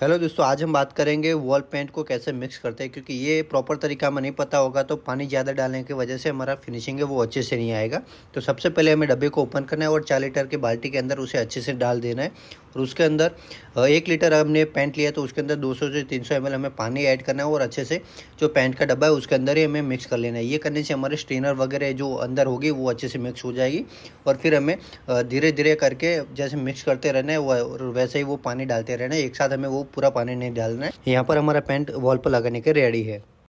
hello दोस्तों आज हम बात करेंगे वॉल पेंट को कैसे मिक्स करते हैं क्योंकि ये प्रॉपर तरीका हमें नहीं पता होगा तो पानी ज़्यादा डालने की वजह से हमारा फिनिशिंग है वो अच्छे से नहीं आएगा तो सबसे पहले हमें डब्बे को ओपन करना है और चार लीटर के बाल्टी के अंदर उसे अच्छे से डाल देना है और उसके अंदर एक लीटर हमने पैंट लिया तो उसके अंदर 200 से 300 एम हमें पानी ऐड करना है और अच्छे से जो पैंट का डब्बा है उसके अंदर ही हमें मिक्स कर लेना है ये करने से हमारे स्ट्रेनर वगैरह जो अंदर होगी वो अच्छे से मिक्स हो जाएगी और फिर हमें धीरे धीरे करके जैसे मिक्स करते रहना है और वैसे ही वो पानी डालते रहना है एक साथ हमें वो पूरा पानी नहीं डालना है यहाँ पर हमारा पैंट वॉल पर लगाने के रेडी है